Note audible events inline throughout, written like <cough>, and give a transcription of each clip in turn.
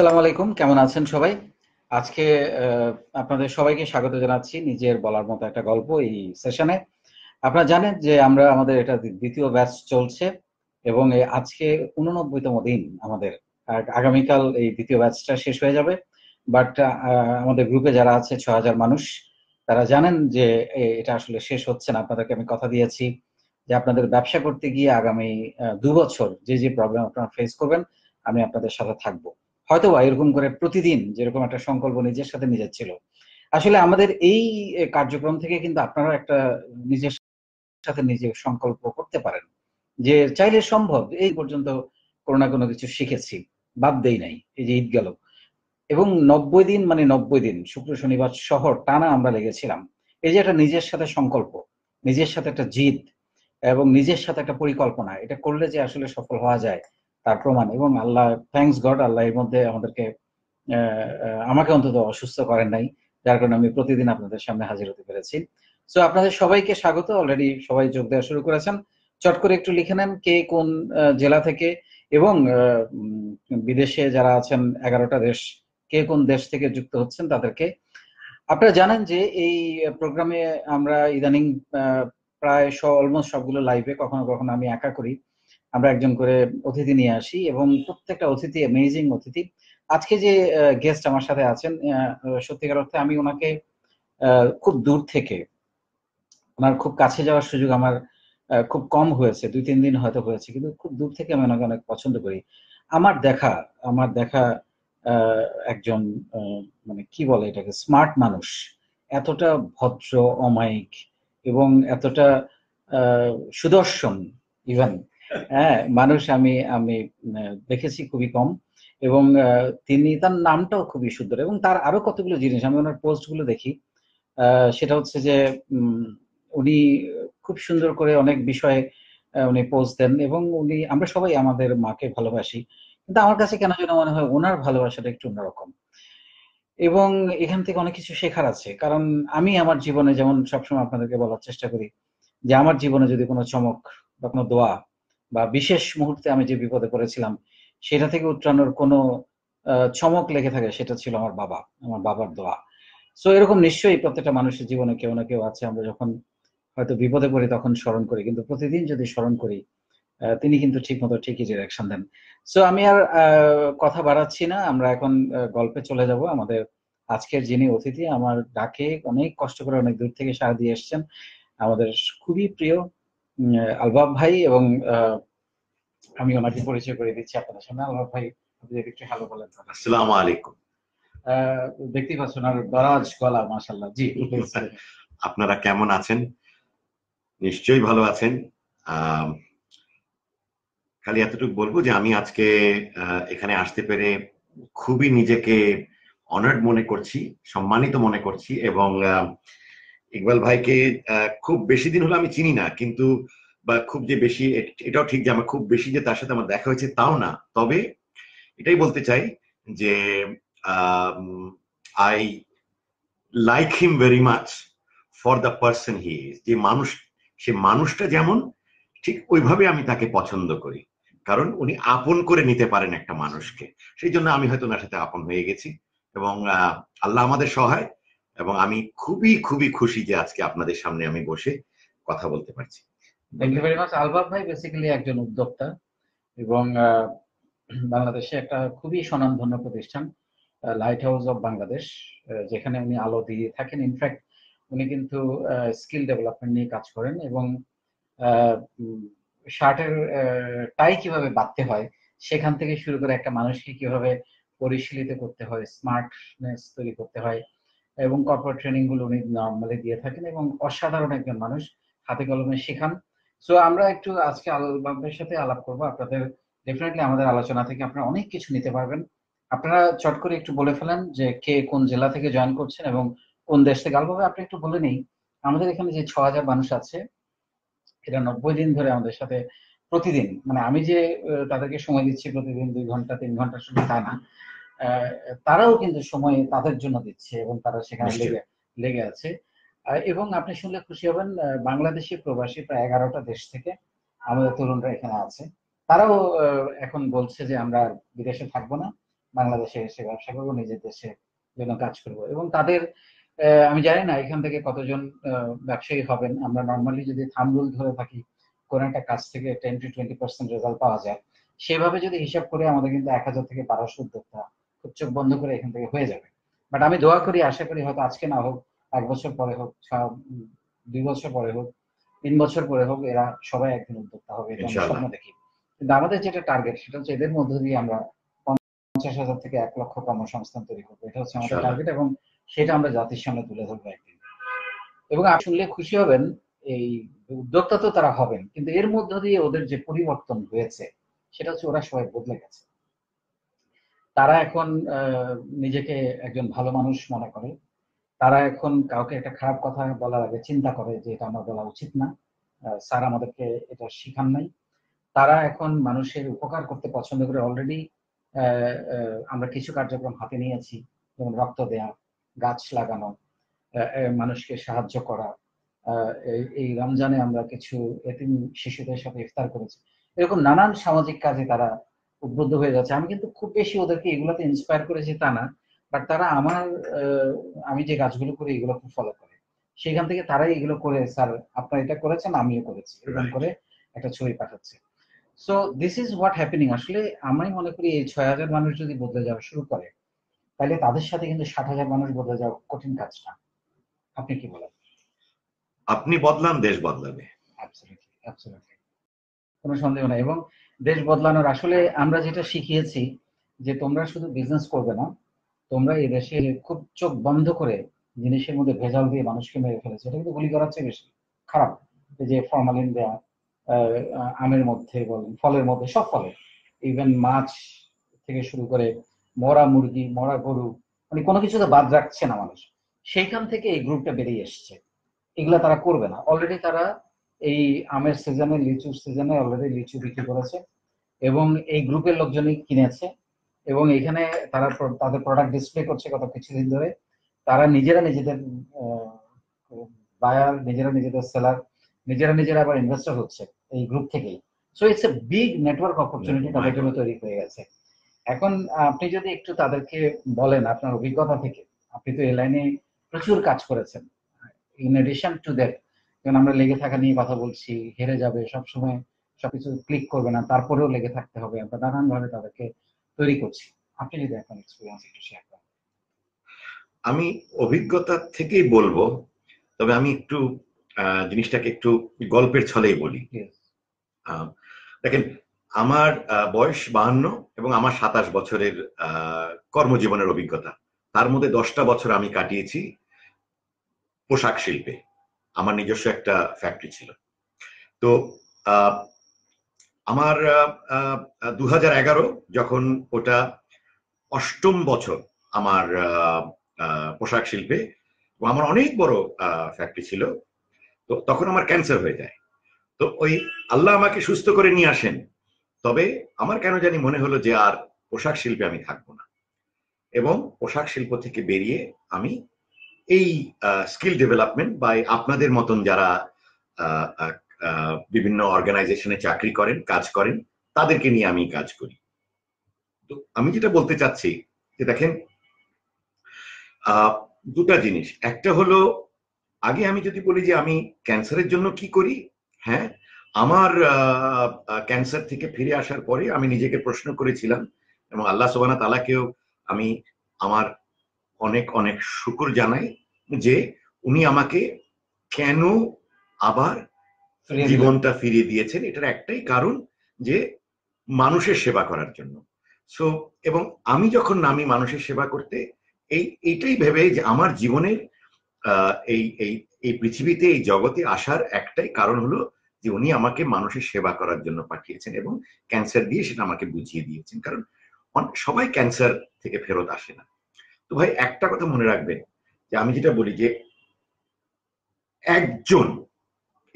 আসসালামু আলাইকুম কেমন আছেন সবাই আজকে আপনাদের সবাইকে স্বাগত জানাচ্ছি নিজের বলার মতো একটা গল্প এই সেশনে আপনারা জানেন যে আমরা আমাদের এটা দ্বিতীয় ব্যাচ চলছে এবং আজকে উননব্বইতম দিন আমাদের আগামীকাল এই দ্বিতীয় ব্যাচটা শেষ হয়ে যাবে বাট আমাদের গ্রুপে যারা আছে ছ হাজার মানুষ তারা জানেন যে এটা আসলে শেষ হচ্ছে না আপনাদেরকে আমি কথা দিয়েছি যে আপনাদের ব্যবসা করতে গিয়ে আগামী দু বছর যে যে প্রবলেম আপনারা ফেস করবেন আমি আপনাদের সাথে থাকবো হয়তো বা এরকম করে প্রতিদিন যেরকম একটা সংকল্প নিজের সাথে নিজের ছিল আসলে আমাদের এই কার্যক্রম থেকে কিন্তু আপনারা একটা নিজের সাথে নিজে সংকল্প করতে পারেন যে চাইলে সম্ভব এই পর্যন্ত কোনো না কোনো কিছু শিখেছি বাদ দেই নাই এই যে ঈদ গেল এবং নব্বই দিন মানে নব্বই দিন শুক্র শনিবার শহর টানা আমরা লেগেছিলাম এই যে একটা নিজের সাথে সংকল্প নিজের সাথে একটা জিদ এবং নিজের সাথে একটা পরিকল্পনা এটা করলে যে আসলে সফল হওয়া যায় তার প্রমাণ এবং আল্লাহ থ্যাংকস গড আল্লাহ এর মধ্যে আমাদেরকে আমাকে অন্তত অসুস্থ করেন নাই যার কারণে আমি প্রতিদিন আপনাদের সামনে হাজির হতে পেরেছি সো আপনাদের সবাইকে স্বাগত অলরেডি সবাই যোগ দেওয়া শুরু করেছেন চট করে একটু লিখে নেন কে কোন জেলা থেকে এবং বিদেশে যারা আছেন এগারোটা দেশ কে কোন দেশ থেকে যুক্ত হচ্ছেন তাদেরকে আপনারা জানেন যে এই প্রোগ্রামে আমরা ইদানিং প্রায় অলমোস্ট সবগুলো লাইভে কখনো কখনো আমি একা করি আমরা একজন করে অতিথি নিয়ে আসি এবং প্রত্যেকটা অতিথি অ্যামেজিং অতিথি আজকে যে গেস্ট আমার সাথে আছেন সত্যিকার অর্থে আমি ওনাকে খুব দূর থেকে ওনার খুব কাছে যাওয়ার সুযোগ আমার খুব কম হয়েছে দুই তিন দিন হয়তো হয়েছে কিন্তু খুব দূর থেকে আমি ওনাকে অনেক পছন্দ করি আমার দেখা আমার দেখা একজন মানে কি বলে এটাকে স্মার্ট মানুষ এতটা ভদ্র অমায়িক এবং এতটা সুদর্শন ইভেন হ্যাঁ মানুষ আমি আমি দেখেছি খুবই কম এবং তিনি তার নামটাও খুবই সুন্দর এবং তার আরো কতগুলো জিনিস আমি ওনার পোস্ট গুলো দেখি সেটা হচ্ছে যে উনি খুব সুন্দর করে অনেক বিষয়ে উনি পোস্ট দেন এবং উনি আমরা সবাই আমাদের মাকে ভালোবাসি কিন্তু আমার কাছে কেন যেন মনে হয় ওনার ভালোবাসাটা একটু অন্যরকম এবং এখান থেকে অনেক কিছু শেখার আছে কারণ আমি আমার জীবনে যেমন সবসময় আপনাদেরকে বলার চেষ্টা করি যে আমার জীবনে যদি কোনো চমক বা কোনো দোয়া বা বিশেষ মুহূর্তে আমি যে বিপদে পড়েছিলাম সেটা থেকে উত্তরানোর কোনো চমক লেগে থাকে সেটা ছিল আমার বাবা আমার বাবার দোয়া সো এরকম নিশ্চয়ই প্রত্যেকটা মানুষের জীবনে কেউ না কেউ আছে আমরা যখন হয়তো বিপদে পড়ি তখন স্মরণ করি কিন্তু প্রতিদিন যদি স্মরণ করি তিনি কিন্তু ঠিক মতো ঠিকই ডিরেকশন দেন সো আমি আর কথা বাড়াচ্ছি না আমরা এখন গল্পে চলে যাব আমাদের আজকের যিনি অতিথি আমার ডাকে অনেক কষ্ট করে অনেক দূর থেকে সাড়া দিয়ে এসছেন আমাদের খুবই প্রিয় আলবাব ভাই এবং আমি ওনাকে পরিচয় করে দিচ্ছি আপনার সামনে আলবাব ভাই আপনি যদি একটু হ্যালো বলেন আসসালামু আলাইকুম দেখতে পাচ্ছেন আর দরাজ গলা মাশাল্লাহ জি <laughs> আপনারা কেমন আছেন নিশ্চয়ই ভালো আছেন খালি এতটুকু বলবো যে আমি আজকে এখানে আসতে পেরে খুবই নিজেকে অনার্ড মনে করছি সম্মানিত মনে করছি এবং ইকবাল ভাইকে খুব বেশি দিন হলো আমি চিনি না কিন্তু বা খুব যে বেশি এটাও ঠিক যে আমার খুব বেশি যে তার সাথে আমার দেখা হয়েছে তাও না তবে এটাই বলতে চাই যে I like him very much for the person he is যে মানুষ সে মানুষটা যেমন ঠিক ওইভাবে আমি তাকে পছন্দ করি কারণ উনি আপন করে নিতে পারেন একটা মানুষকে সেই জন্য আমি হয়তো ওনার সাথে আপন হয়ে গেছি এবং আল্লাহ আমাদের সহায় এবং আমি খুবই খুবই খুশি যে আজকে আপনাদের সামনে আমি বসে কথা বলতে পারছি thank you very much Albab ভাই বেসিক্যালি একজন উদ্যোক্তা এবং বাংলাদেশে একটা খুবই স্বনামধন্য প্রতিষ্ঠান লাইট হাউস অফ বাংলাদেশ যেখানে উনি আলো দিয়ে থাকেন ইনফ্যাক্ট উনি কিন্তু স্কিল ডেভেলপমেন্ট নিয়ে কাজ করেন এবং শার্টের টাই কিভাবে বাঁধতে হয় সেখান থেকে শুরু করে একটা মানুষকে কিভাবে পরিশীলিত করতে হয় স্মার্টনেস তৈরি করতে হয় এবং কর্পোরেট ট্রেনিং গুলো উনি নর্মালি মানে দিয়ে থাকেন এবং অসাধারণ একজন মানুষ হাতে কলমে শেখান সো আমরা একটু আজকে আলবাবের সাথে আলাপ করব আপনাদের ডেফিনেটলি আমাদের আলোচনা থেকে আপনারা অনেক কিছু নিতে পারবেন আপনারা চট করে একটু বলে ফেলেন যে কে কোন জেলা থেকে জয়েন করছেন এবং কোন দেশ থেকে আলবাবে আপনি একটু বলে নেই আমাদের এখানে যে ছ হাজার মানুষ আছে এরা নব্বই দিন ধরে আমাদের সাথে প্রতিদিন মানে আমি যে তাদেরকে সময় দিচ্ছি প্রতিদিন দুই ঘন্টা তিন ঘন্টা শুধু তা না তারাও কিন্তু সময় তাদের জন্য দিচ্ছে এবং তারা সেখানে লেগে লেগে আছে এবং আপনি শুনলে খুশি হবেন বাংলাদেশি প্রবাসী প্রায় এগারোটা দেশ থেকে আমাদের তরুণরা এখানে আছে তারাও এখন বলছে যে আমরা বিদেশে থাকবো না বাংলাদেশে এসে ব্যবসা করবো নিজের দেশে জন্য কাজ করবো এবং তাদের আমি জানি না এখান থেকে কতজন ব্যবসায়ী হবেন আমরা নর্মালি যদি থামরুল ধরে থাকি কোনো একটা কাজ থেকে ten to twenty percent result পাওয়া যায় সেভাবে যদি হিসাব করে আমাদের কিন্তু এক হাজার থেকে বারোশো উদ্যোক্তা খুব চোখ বন্ধ করে এখান থেকে হয়ে যাবে বাট আমি দোয়া করি আশা করি হয়তো আজকে না হোক এক বছর পরে হোক দুই বছর পরে হোক তিন বছর পরে হোক এরা সবাই একদিন উদ্যোক্তা হবে স্বপ্ন দেখি কিন্তু আমাদের যেটা টার্গেট সেটা হচ্ছে এদের মধ্য দিয়ে আমরা পঞ্চাশ হাজার থেকে এক লক্ষ কর্মসংস্থান তৈরি করবো এটা হচ্ছে আমাদের টার্গেট এবং সেটা আমরা জাতির সামনে তুলে ধরবো একদিন এবং আপনি শুনলে খুশি হবেন এই উদ্যোক্তা তো তারা হবেন কিন্তু এর মধ্য দিয়ে ওদের যে পরিবর্তন হয়েছে সেটা হচ্ছে ওরা সবাই বদলে গেছে তারা এখন নিজেকে একজন ভালো মানুষ মনে করে তারা এখন কাউকে একটা খারাপ কথা বলার আগে চিন্তা করে যে এটা আমার বলা উচিত না স্যার আমাদেরকে এটা শিখান নাই তারা এখন মানুষের উপকার করতে পছন্দ করে অলরেডি আমরা কিছু কার্যক্রম হাতে নিয়েছি যেমন রক্ত দেয়া গাছ লাগানো মানুষকে সাহায্য করা এই রমজানে আমরা কিছু এতিম শিশুদের সাথে ইফতার করেছি এরকম নানান সামাজিক কাজে তারা উদ্বুদ্ধ হয়ে যাচ্ছে আমি কিন্তু খুব বেশি ওদেরকে এগুলোতে ইন্সপায়ার করেছি তা না বাট তারা আমার আমি যে গাছগুলো করি এগুলো খুব ফলো করে সেখান থেকে তারাই এগুলো করে স্যার আপনার এটা করেছেন আমিও করেছি এরকম করে একটা ছবি পাঠাচ্ছে so this is what happening আসলে আমি মনে করি এই ছয় হাজার মানুষ যদি বদলে যাওয়া শুরু করে তাহলে তাদের সাথে কিন্তু ষাট হাজার মানুষ বদলে যাওয়া কঠিন কাজ না আপনি কি বলেন আপনি বদলান দেশ বদলাবে কোনো সন্দেহ নাই এবং দেশ বদলানোর আসলে আমরা যেটা শিখিয়েছি যে তোমরা শুধু বিজনেস করবে না তোমরা এই দেশে খুব চোখ বন্ধ করে জিনিসের মধ্যে ভেজাল দিয়ে মানুষকে মেরে ফেলেছে এটা কিন্তু গুলি করার চেয়ে বেশি খারাপ যে ফর্মালিন দেয়া আমের মধ্যে বলেন ফলের মধ্যে সব ফলে ইভেন মাছ থেকে শুরু করে মরা মুরগি মরা গরু মানে কোনো কিছুতে বাদ রাখছে না মানুষ সেইখান থেকে এই গ্রুপটা বেরিয়ে এসছে এগুলো তারা করবে না অলরেডি তারা এই আমের সিজনে লিচুর সিজনে অলরেডি লিচু বিক্রি করেছে এবং এই গ্রুপের লোকজনই কিনেছে এবং এখানে তারা তাদের প্রোডাক্ট ডিসপ্লে করছে গত কিছুদিন ধরে তারা নিজেরা নিজেদের বায়ার নিজেরা নিজেদের সেলার নিজেরা নিজেরা আবার ইনভেস্টর হচ্ছে এই গ্রুপ থেকেই so it's a big network opportunity তাদের জন্য তৈরি হয়ে গেছে এখন আপনি যদি একটু তাদেরকে বলেন আপনার অভিজ্ঞতা থেকে আপনি তো এই লাইনে প্রচুর কাজ করেছেন ইন এডিশন টু দ্যাট যেমন আমরা লেগে থাকা নিয়ে কথা বলছি হেরে যাবে সবসময় সবকিছু ক্লিক করবে না তারপরেও লেগে থাকতে হবে আমরা নানান ভাবে তাদেরকে তৈরি করছি আপনি যদি আপনার এক্সপিরিয়েন্স একটু শেয়ার করেন আমি অভিজ্ঞতা থেকেই বলবো তবে আমি একটু জিনিসটাকে একটু গল্পের ছলেই বলি দেখেন আমার বয়স বাহান্ন এবং আমার সাতাশ বছরের কর্মজীবনের অভিজ্ঞতা তার মধ্যে দশটা বছর আমি কাটিয়েছি পোশাক শিল্পে আমার নিজস্ব একটা ফ্যাক্টরি ছিল তো আমার দু যখন ওটা অষ্টম বছর আমার পোশাক শিল্পে আমার অনেক বড় ফ্যাক্টরি ছিল তো তখন আমার ক্যান্সার হয়ে যায় তো ওই আল্লাহ আমাকে সুস্থ করে নিয়ে আসেন তবে আমার কেন জানি মনে হলো যে আর পোশাক শিল্পে আমি থাকবো না এবং পোশাক শিল্প থেকে বেরিয়ে আমি এই স্কিল ডেভেলপমেন্ট বা আপনাদের মতন যারা বিভিন্ন অর্গানাইজেশনে চাকরি করেন কাজ করেন তাদেরকে নিয়ে আমি কাজ করি তো আমি যেটা বলতে চাচ্ছি যে দেখেন দুটা জিনিস একটা হলো আগে আমি যদি বলি যে আমি ক্যান্সারের জন্য কি করি হ্যাঁ আমার ক্যান্সার থেকে ফিরে আসার পরে আমি নিজেকে প্রশ্ন করেছিলাম এবং আল্লাহ সোবানা তালাকেও আমি আমার অনেক অনেক শুকুর জানাই যে উনি আমাকে কেন আবার জীবনটা ফিরিয়ে দিয়েছেন এটার একটাই কারণ যে মানুষের সেবা করার জন্য সো এবং আমি যখন নামি মানুষের সেবা করতে এই এইটাই ভেবে যে আমার জীবনের এই এই এই পৃথিবীতে এই জগতে আসার একটাই কারণ হলো যে উনি আমাকে মানুষের সেবা করার জন্য পাঠিয়েছেন এবং ক্যান্সার দিয়ে সেটা আমাকে বুঝিয়ে দিয়েছেন কারণ সবাই ক্যান্সার থেকে ফেরত আসে না তো ভাই একটা কথা মনে রাখবেন যে আমি যেটা বলি যে একজন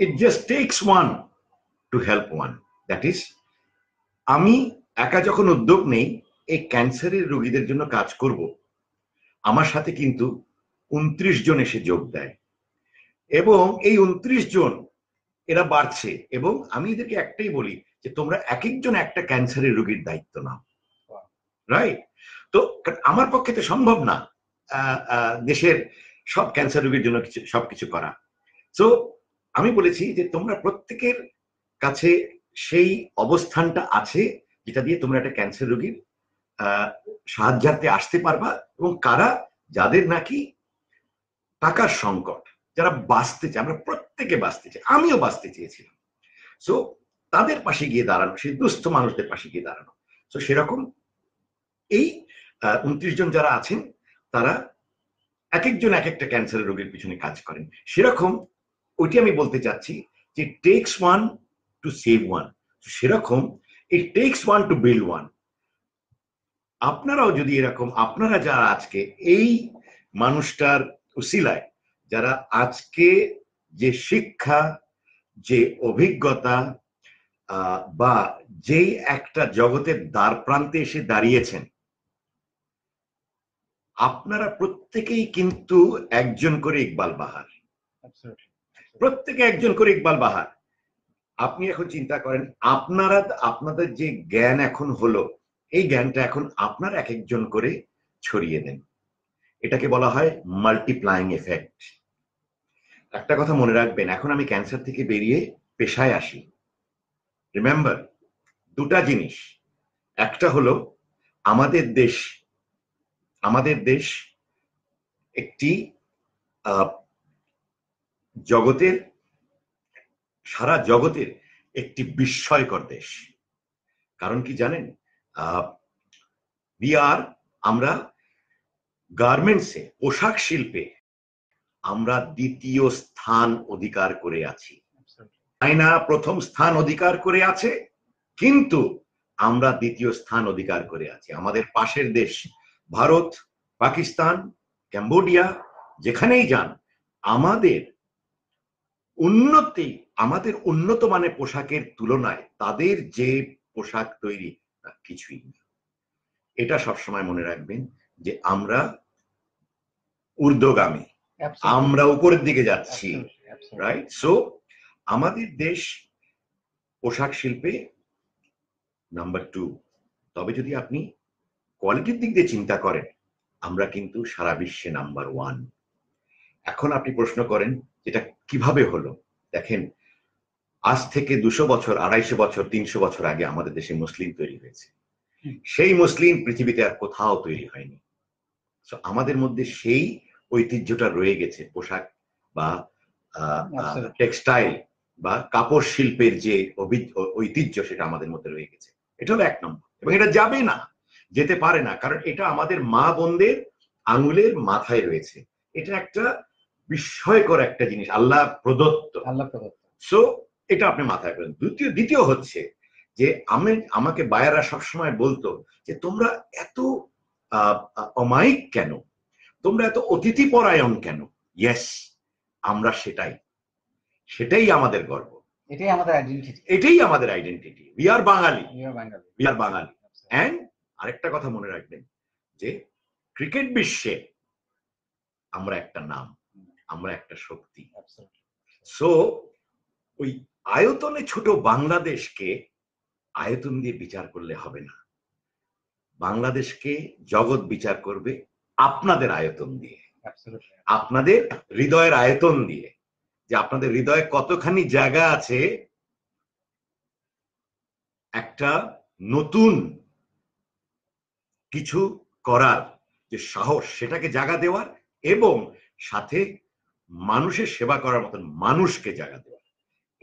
it just takes one to help one that is, আমি একা যখন উদ্যোগ নেই এই ক্যান্সারের রোগীদের জন্য কাজ করব আমার সাথে কিন্তু উনত্রিশ জন এসে যোগ দেয় এবং এই উনত্রিশ জন এরা বাড়ছে এবং আমি এদেরকে একটাই বলি যে তোমরা এক একজন একটা ক্যান্সারের রোগীর দায়িত্ব নাও রাইট তো আমার পক্ষে তো সম্ভব না দেশের সব ক্যান্সার রোগীর জন্য কিছু সবকিছু করা তো আমি বলেছি যে তোমরা প্রত্যেকের কাছে সেই অবস্থানটা আছে যেটা দিয়ে তোমরা একটা ক্যান্সার রোগীর সাহায্যার্থে আসতে পারবা এবং কারা যাদের নাকি টাকার সংকট যারা বাঁচতে চায় আমরা প্রত্যেকে বাঁচতে চাই আমিও বাঁচতে চেয়েছিলাম সো তাদের পাশে গিয়ে দাঁড়ানো সেই দুস্থ মানুষদের পাশে গিয়ে দাঁড়ানো তো সেরকম এই উনত্রিশ জন যারা আছেন তারা এক একজন এক একটা ক্যান্সারের রোগীর পিছনে কাজ করেন সেরকম ওইটি আমি বলতে চাচ্ছি যে takes one to save one সেরকম it takes one to build one আপনারাও যদি এরকম আপনারা যারা আজকে এই মানুষটার উশিলায় যারা আজকে যে শিক্ষা যে অভিজ্ঞতা বা যেই একটা জগতের দ্বার প্রান্তে এসে দাঁড়িয়েছেন আপনারা প্রত্যেকেই কিন্তু একজন করে ইকবাল বাহার প্রত্যেকে একজন করে ইকবাল বাহার আপনি এখন চিন্তা করেন আপনারা আপনাদের যে জ্ঞান এখন হলো এই জ্ঞানটা এখন আপনার এক একজন করে ছড়িয়ে দেন এটাকে বলা হয় মাল্টিপ্লাইং এফেক্ট একটা কথা মনে রাখবেন এখন আমি ক্যান্সার থেকে বেরিয়ে পেশায় আসি রিমেম্বার দুটা জিনিস একটা হলো আমাদের দেশ আমাদের দেশ একটি জগতের সারা জগতের একটি বিস্ময়কর দেশ কারণ কি জানেন আর আমরা গার্মেন্টসে পোশাক শিল্পে আমরা দ্বিতীয় স্থান অধিকার করে আছি চায়না প্রথম স্থান অধিকার করে আছে কিন্তু আমরা দ্বিতীয় স্থান অধিকার করে আছি আমাদের পাশের দেশ ভারত পাকিস্তান ক্যাম্বোডিয়া যেখানেই যান আমাদের উন্নতি আমাদের উন্নত মানের পোশাকের তুলনায় তাদের যে পোশাক তৈরি তা কিছুই না এটা সবসময় মনে রাখবেন যে আমরা ঊর্ধ্বগামী আমরা উপরের দিকে যাচ্ছি রাইট সো আমাদের দেশ পোশাক শিল্পে নাম্বার টু তবে যদি আপনি কোয়ালিটির দিক দিয়ে চিন্তা করেন আমরা কিন্তু সারা বিশ্বে নাম্বার ওয়ান এখন আপনি প্রশ্ন করেন এটা কিভাবে হলো দেখেন আজ থেকে দুশো বছর আড়াইশো বছর তিনশো বছর আগে আমাদের দেশে মুসলিম তৈরি হয়েছে সেই মুসলিম পৃথিবীতে আর কোথাও তৈরি হয়নি আমাদের মধ্যে সেই ঐতিহ্যটা রয়ে গেছে পোশাক বা টেক্সটাইল আচ্ছা। বা কাপড় শিল্পের যে ঐতিহ্য সেটা আমাদের মধ্যে রয়ে গেছে এটা হলো এক নম্বর এবং এটা যাবে না যেতে পারে না কারণ এটা আমাদের মা বোনদের আঙুলের মাথায় রয়েছে এটা একটা বিস্ময়কর একটা জিনিস আল্লাহ প্রদত্ত আল্লাহ প্রদত্ত সো এটা আপনি মাথায় করেন দ্বিতীয় দ্বিতীয় হচ্ছে যে আমি আমাকে বায়ারা সবসময় বলতো যে তোমরা এত অমায়িক কেন তোমরা এত অতিথি পরায়ণ কেন ইয়েস আমরা সেটাই সেটাই আমাদের গর্ব এটাই আমাদের আইডেন্টিটি এটাই আমাদের identity we are Bengali we are Bengali and আরেকটা কথা মনে রাখবেন যে ক্রিকেট বিশ্বে আমরা একটা নাম আমরা একটা শক্তি সো ওই আয়তনে ছোট বাংলাদেশকে আয়তন দিয়ে বিচার করলে হবে না বাংলাদেশকে জগৎ বিচার করবে আপনাদের আয়তন দিয়ে আপনাদের হৃদয়ের আয়তন দিয়ে যে আপনাদের হৃদয়ে কতখানি জায়গা আছে একটা নতুন কিছু করার যে সাহস সেটাকে জায়গা দেওয়ার এবং সাথে মানুষের সেবা করার মতন মানুষকে জায়গা দেওয়া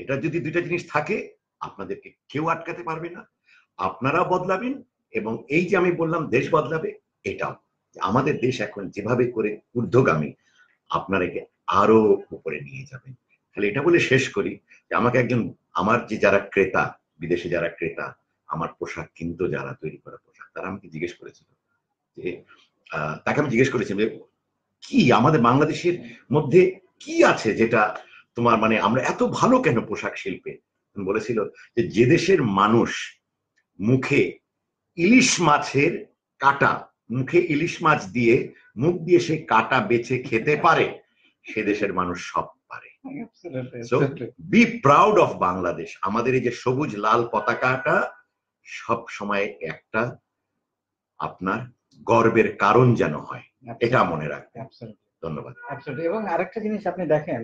এটা যদি দুইটা জিনিস থাকে আপনাদেরকে কেউ আটকাতে পারবে না আপনারা বদলাবেন এবং এই যে আমি বললাম দেশ বদলাবে এটাও আমাদের দেশ এখন যেভাবে করে ঊর্ধ্বগামী আপনারাকে আরো উপরে নিয়ে যাবেন তাহলে এটা বলে শেষ করি যে আমাকে একজন আমার যে যারা ক্রেতা বিদেশে যারা ক্রেতা আমার পোশাক কিন্তু যারা তৈরি করা পোশাক তারা আমাকে জিজ্ঞেস করেছিল যে তাকে আমি জিজ্ঞেস করেছিলাম যে কি আমাদের বাংলাদেশের মধ্যে কি আছে যেটা তোমার মানে আমরা এত ভালো কেন পোশাক শিল্পে বলেছিল যে যে দেশের মানুষ মুখে ইলিশ মাছের কাটা মুখে ইলিশ মাছ দিয়ে মুখ দিয়ে সে কাটা বেছে খেতে পারে সে দেশের মানুষ সব পারে বি প্রাউড অফ বাংলাদেশ আমাদের এই যে সবুজ লাল পতাকাটা সব সময় একটা আপনার গর্বের কারণ যেন হয় এটা মনে রাখবেন ধন্যবাদ এবং আরেকটা জিনিস আপনি দেখেন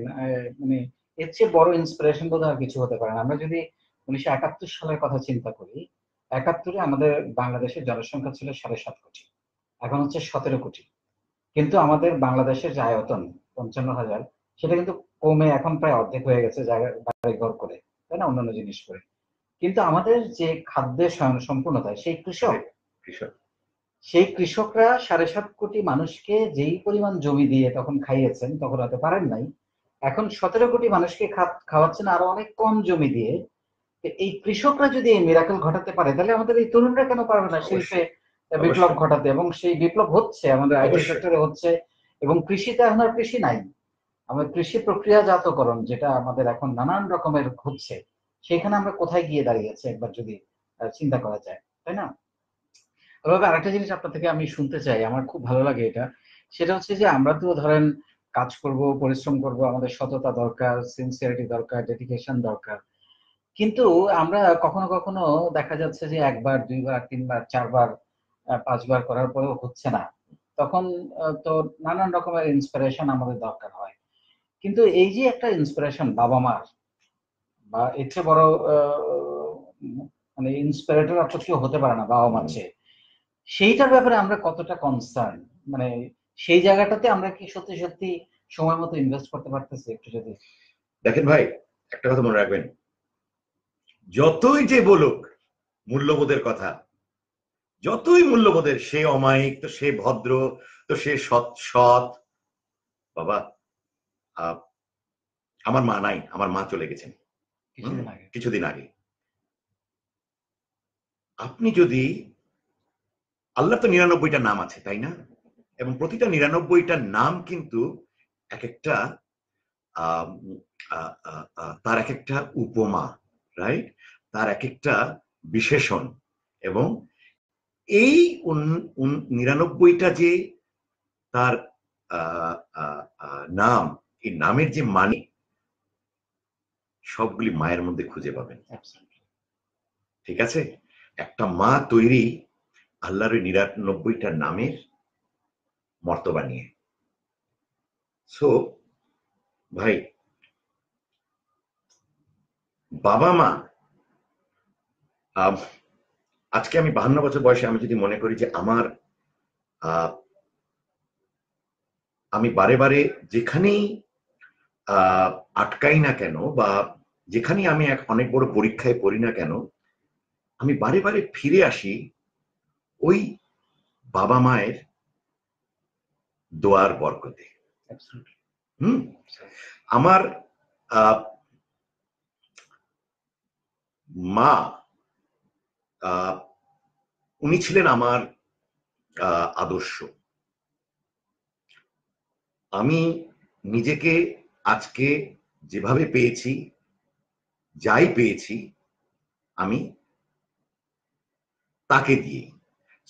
মানে এর চেয়ে বড় ইন্সপিরেশন বোধ কিছু হতে পারে আমরা যদি উনিশশো একাত্তর সালের কথা চিন্তা করি একাত্তরে আমাদের বাংলাদেশের জনসংখ্যা ছিল সাড়ে সাত কোটি এখন হচ্ছে সতেরো কোটি কিন্তু আমাদের বাংলাদেশের যে আয়তন পঞ্চান্ন হাজার সেটা কিন্তু কমে এখন প্রায় অর্ধেক হয়ে গেছে জায়গা করে তাই না অন্যান্য জিনিস করে কিন্তু আমাদের যে খাদ্যের স্বয়ং সম্পূর্ণতা সেই কৃষক কৃষক সেই কৃষকরা সাড়ে সাত কোটি মানুষকে যেই পরিমাণ জমি দিয়ে তখন খাইয়েছেন তখন হয়তো পারেন নাই এখন সতেরো কোটি মানুষকে খাওয়াচ্ছেন আরো অনেক কম জমি দিয়ে এই কৃষকরা যদি এই মিরাকল ঘটাতে পারে তাহলে আমাদের এই তরুণরা কেন পারবে না শিল্পে বিপ্লব ঘটাতে এবং সেই বিপ্লব হচ্ছে আমাদের আইটি সেক্টরে হচ্ছে এবং কৃষিতে এখন আর কৃষি নাই আমাদের কৃষি প্রক্রিয়াজাতকরণ যেটা আমাদের এখন নানান রকমের হচ্ছে সেখানে আমরা কোথায় গিয়ে দাঁড়িয়ে আছি একবার যদি চিন্তা করা যায় তাই না তবে আরেকটা জিনিস আপনার থেকে আমি শুনতে চাই আমার খুব ভালো লাগে এটা সেটা হচ্ছে যে আমরা তো ধরেন কাজ করব পরিশ্রম করব আমাদের সততা দরকার সিনসিয়ারিটি দরকার ডেডিকেশন দরকার কিন্তু আমরা কখনো কখনো দেখা যাচ্ছে যে একবার দুইবার তিনবার চারবার পাঁচবার করার পরেও হচ্ছে না তখন তো নানান রকমের ইন্সপিরেশন আমাদের দরকার হয় কিন্তু এই যে একটা ইন্সপিরেশন বাবা মার বা এর চেয়ে বড় মানে ইন্সপিরেটর আর কেউ হতে পারে না বাবা মার চেয়ে সেইটার ব্যাপারে আমরা কতটা কনসার্ন মানে সেই জায়গাটাতে আমরা কি সত্যি সত্যি সময় মতো ইনভেস্ট করতে পারতেছি একটু যদি দেখেন ভাই একটা কথা মনে রাখবেন যতই যে বলুক মূল্যবোধের কথা যতই মূল্যবোধের সে অমায়িক তো সে ভদ্র তো সে সৎ সৎ বাবা আমার মা নাই আমার মা চলে গেছেন কিছুদিন আগে আপনি যদি আল্লাহ তো নিরানব্বইটা নাম আছে তাই না এবং প্রতিটা নিরানব্বইটা নাম কিন্তু এক একটা তার এক একটা উপমা রাইট তার এক একটা বিশেষণ এবং এই নিরানব্বইটা যে তার নাম এই নামের যে মানে সবগুলি মায়ের মধ্যে খুঁজে পাবেন ঠিক আছে একটা মা তৈরি আল্লাহর ওই নিরানব্বইটা নামের মর্তবা নিয়ে সো ভাই বাবা মা আজকে আমি বাহান্ন বছর বয়সে আমি যদি মনে করি যে আমার আমি বারে বারে যেখানেই আটকাই না কেন বা যেখানেই আমি এক অনেক বড় পরীক্ষায় পড়ি না কেন আমি বারে বারে ফিরে আসি ওই বাবা মায়ের দোয়ার বরকতে হুম আমার মা উনি ছিলেন আমার আদর্শ আমি নিজেকে আজকে যেভাবে পেয়েছি যাই পেয়েছি আমি তাকে দিয়েই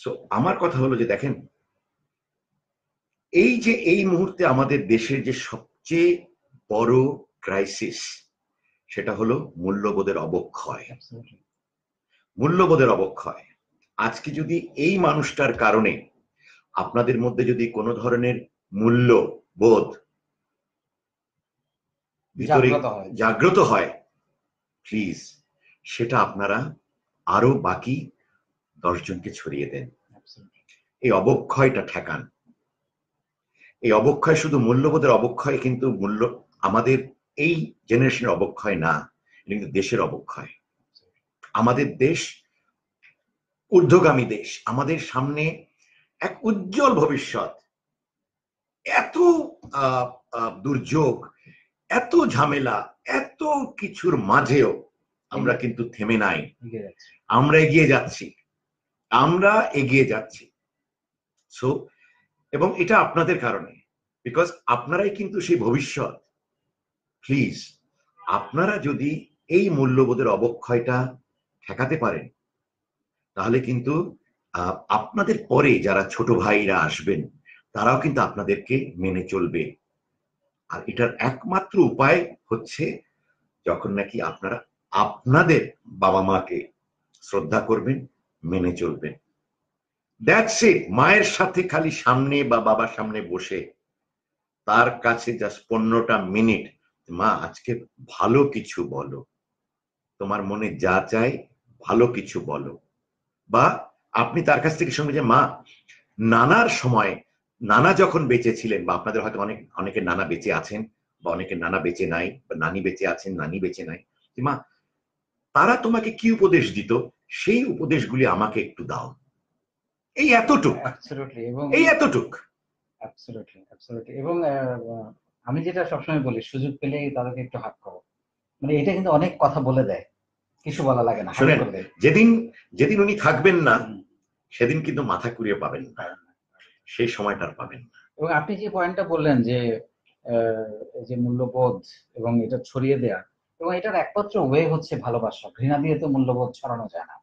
সো আমার কথা হলো যে দেখেন এই যে এই মুহূর্তে আমাদের দেশের যে সবচেয়ে বড় ক্রাইসিস সেটা হলো মূল্যবোধের অবক্ষয় মূল্যবোধের অবক্ষয় আজকে যদি এই মানুষটার কারণে আপনাদের মধ্যে যদি কোনো ধরনের মূল্য বোধ ভিতরে জাগ্রত হয় প্লিজ সেটা আপনারা আরো বাকি দশজনকে ছড়িয়ে দেন এই অবক্ষয়টা ঠেকান এই অবক্ষয় শুধু মূল্যবোধের অবক্ষয় কিন্তু মূল্য আমাদের এই জেনারেশনের অবক্ষয় না কিন্তু দেশের অবক্ষয় আমাদের দেশ ঊর্ধ্বগামী দেশ আমাদের সামনে এক উজ্জ্বল ভবিষ্যৎ এত দুর্যোগ এত ঝামেলা এত কিছুর মাঝেও আমরা কিন্তু থেমে নাই আমরা এগিয়ে যাচ্ছি আমরা এগিয়ে যাচ্ছি সো এবং এটা আপনাদের কারণে বিকজ আপনারাই কিন্তু সেই ভবিষ্যৎ প্লিজ আপনারা যদি এই মূল্যবোধের অবক্ষয়টা ঠেকাতে পারেন তাহলে কিন্তু আপনাদের পরে যারা ছোট ভাইরা আসবেন তারাও কিন্তু আপনাদেরকে মেনে চলবে আর এটার একমাত্র উপায় হচ্ছে যখন নাকি আপনারা আপনাদের বাবা মাকে শ্রদ্ধা করবেন মেনে চলবেন দ্যাটস ইট মায়ের সাথে খালি সামনে বা বাবার সামনে বসে তার কাছে জাস্ট পনেরোটা মিনিট মা আজকে ভালো কিছু বলো তোমার মনে যা চাই ভালো কিছু বলো বা আপনি তার কাছ থেকে শুনবেন যে মা নানার সময় নানা যখন বেঁচে ছিলেন বা আপনাদের হয়তো অনেক অনেকে নানা বেঁচে আছেন বা অনেকে নানা বেঁচে নাই বা নানি বেঁচে আছেন নানি বেঁচে নাই মা তারা তোমাকে কি উপদেশ দিত সেই উপদেশগুলি আমাকে একটু দাও এই এতটুক এই এতটুক এবং আমি যেটা সবসময় বলি সুযোগ পেলে তাদেরকে একটু হাত করো মানে এটা কিন্তু অনেক কথা বলে দেয় কিছু বলা লাগে না যেদিন যেদিন উনি থাকবেন না সেদিন কিন্তু মাথা কুড়িয়ে পাবেন না সেই সময়টার পাবেন না এবং আপনি যে পয়েন্টটা বললেন যে যে মূল্যবোধ এবং এটা ছড়িয়ে দেয়া এবং এটার একমাত্র ওয়ে হচ্ছে ভালোবাসা ঘৃণা দিয়ে তো মূল্যবোধ ছড়ানো যায় না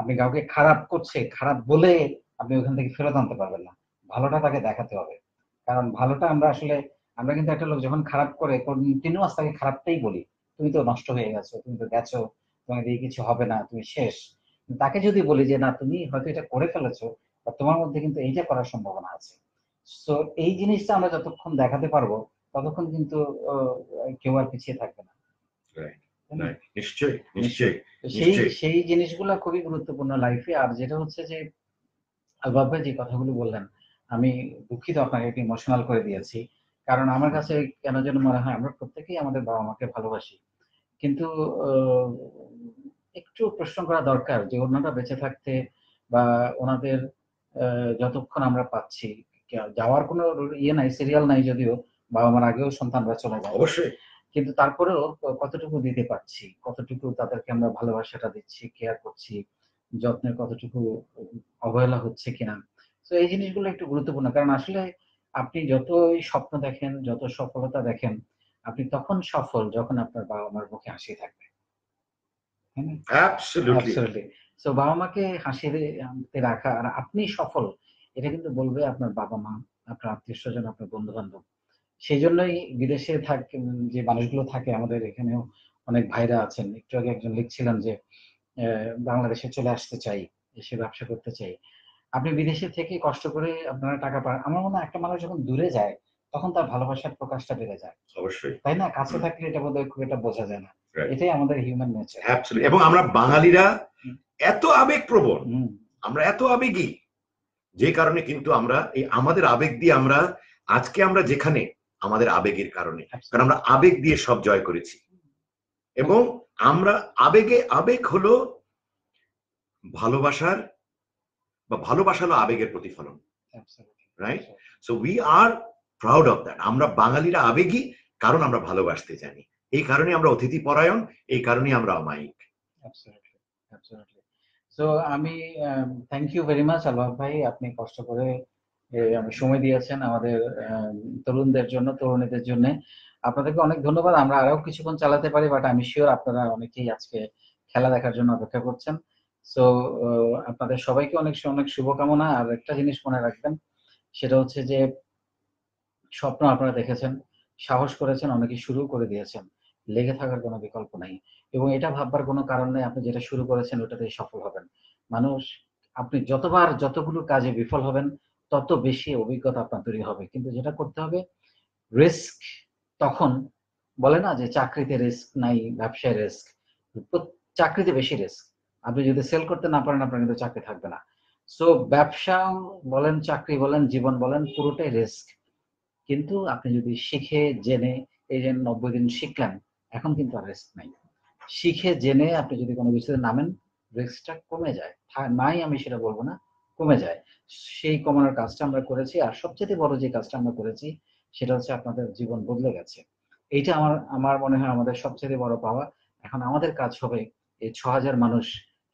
আপনি কাউকে খারাপ করছে খারাপ বলে আপনি ওখান থেকে ফেরত আনতে পারবেন না ভালোটা তাকে দেখাতে হবে কারণ ভালোটা আমরা আসলে আমরা কিন্তু একটা লোক যখন খারাপ করে কন্টিনিউয়াস তাকে খারাপটাই বলি তুমি তো নষ্ট হয়ে গেছো তুমি তো গেছো তোমার দিয়ে কিছু হবে না তুমি শেষ তাকে যদি বলি যে না তুমি হয়তো এটা করে ফেলেছো তোমার মধ্যে কিন্তু এইটা করার সম্ভাবনা আছে সো এই জিনিসটা আমরা যতক্ষণ দেখাতে পারবো ততক্ষণ কিন্তু কেউ আর পিছিয়ে থাকবে না সেই জিনিসগুলো খুবই গুরুত্বপূর্ণ লাইফে আর যেটা হচ্ছে যে যে কথাগুলো বললেন আমি দুঃখিত আপনাকে একটু ইমোশনাল করে দিয়েছি কারণ আমার কাছে কেন যেন মনে হয় আমরা প্রত্যেকেই আমাদের বাবা মাকে ভালোবাসি কিন্তু একটু প্রশ্ন করা দরকার যে ওনারা বেঁচে থাকতে বা ওনাদের যতক্ষণ আমরা পাচ্ছি যাওয়ার কোনো ইয়ে নাই সিরিয়াল নাই যদিও বাবা মার আগেও সন্তানরা চলে যায় অবশ্যই কিন্তু তারপরেও কতটুকু দিতে পারছি কতটুকু তাদেরকে আমরা ভালোবাসাটা দিচ্ছি কেয়ার করছি যত্নের কতটুকু অবহেলা হচ্ছে কিনা তো এই জিনিসগুলো একটু গুরুত্বপূর্ণ কারণ আসলে আপনি যতই স্বপ্ন দেখেন যত সফলতা দেখেন আপনি তখন সফল যখন আপনার বাবা মার মুখে হাসি থাকবে তো বাবা মাকে হাসিতে রাখা আর আপনি সফল এটা কিন্তু বলবে আপনার বাবা মা আপনার আত্মীয় স্বজন আপনার বন্ধু বান্ধব সেই জন্যই বিদেশে থাকে যে মানুষগুলো থাকে আমাদের এখানেও অনেক ভাইরা আছেন একটু আগে একজন লিখছিলাম যে বাংলাদেশে চলে আসতে চাই এসে ব্যবসা করতে চাই আপনি বিদেশে থেকে কষ্ট করে আপনারা টাকা পান আমার মনে হয় একটা মানুষ যখন দূরে যায় তখন তার ভালোবাসার প্রকাশটা বেড়ে যায় অবশ্যই তাই না কাছে থাকলে এটা বোধহয় খুব এটা বোঝা যায় না এটাই আমাদের হিউম্যান নেচার এবং আমরা বাঙালিরা এত আবেগপ্রবণ আমরা এত আবেগী যে কারণে কিন্তু আমরা এই আমাদের আবেগ দিয়ে আমরা আজকে আমরা যেখানে আমাদের আবেগের কারণে কারণ আমরা আবেগ দিয়ে সব জয় করেছি এবং আমরা আবেগে আবেগ হলো ভালোবাসার বা ভালোবাসা হলো আবেগের প্রতিফলন right so we are proud of that আমরা বাঙালিরা আবেগী কারণ আমরা ভালোবাসতে জানি এই কারণে আমরা অতিথি পরায়ণ এই কারণে আমরা অমায়িক আমি thank you very much Albab ভাই আপনি কষ্ট করে সময় দিয়েছেন আমাদের তরুণদের জন্য তরুণীদের জন্য আপনাদেরকে অনেক ধন্যবাদ আমরা আরো কিছুক্ষণ চালাতে পারি বাট আমি শিওর আপনারা অনেকেই আজকে খেলা দেখার জন্য অপেক্ষা করছেন সো আপনাদের সবাইকে অনেক অনেক শুভকামনা আর একটা জিনিস মনে রাখবেন সেটা হচ্ছে যে স্বপ্ন আপনারা দেখেছেন সাহস করেছেন অনেকে শুরু করে দিয়েছেন লেগে থাকার কোনো বিকল্প নাই এবং এটা ভাববার কোনো কারণ নেই আপনি যেটা শুরু করেছেন ওটাতেই সফল হবেন মানুষ আপনি যতবার যতগুলো কাজে বিফল হবেন তত বেশি অভিজ্ঞতা আপনার তৈরি হবে কিন্তু যেটা করতে হবে রিস্ক তখন বলে না যে চাকরিতে রিস্ক নাই ব্যবসায় রিস্ক চাকরিতে বেশি রিস্ক আপনি যদি সেল করতে না পারেন আপনার কিন্তু চাকরি থাকবে না সো ব্যবসা বলেন চাকরি বলেন জীবন বলেন পুরোটাই রিস্ক কিন্তু আপনি যদি শিখে জেনে এই যে নব্বই দিন শিখলেন এখন কিন্তু আর রিস্ক নাই শিখে জেনে আপনি যদি কোনো কিছুতে নামেন রিস্কটা কমে যায় নাই আমি সেটা বলবো না কমে যায় সেই কমানোর কাজটা আমরা করেছি আর সবচেয়ে বড় যে কাজটা আমরা করেছি সেটা হচ্ছে আপনাদের জীবন বদলে গেছে এইটা আমার আমার মনে হয় আমাদের সবচেয়ে বড় পাওয়া এখন আমাদের কাজ হবে এই ছ হাজার মানুষ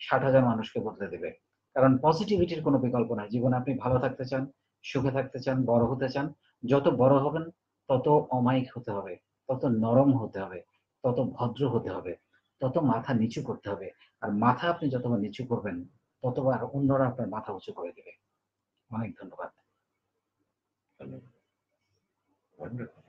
ষাট হাজার মানুষকে বদলে দেবে কারণ পজিটিভিটির কোনো বিকল্প নাই জীবনে আপনি ভালো থাকতে চান সুখে থাকতে চান বড় হতে চান যত বড় হবেন তত অমায়িক হতে হবে তত নরম হতে হবে তত ভদ্র হতে হবে তত মাথা নিচু করতে হবে আর মাথা আপনি যত নিচু করবেন ততবার অন্যরা আপনার মাথা উঁচু করে দেবে অনেক ধন্যবাদ ধন্যবাদ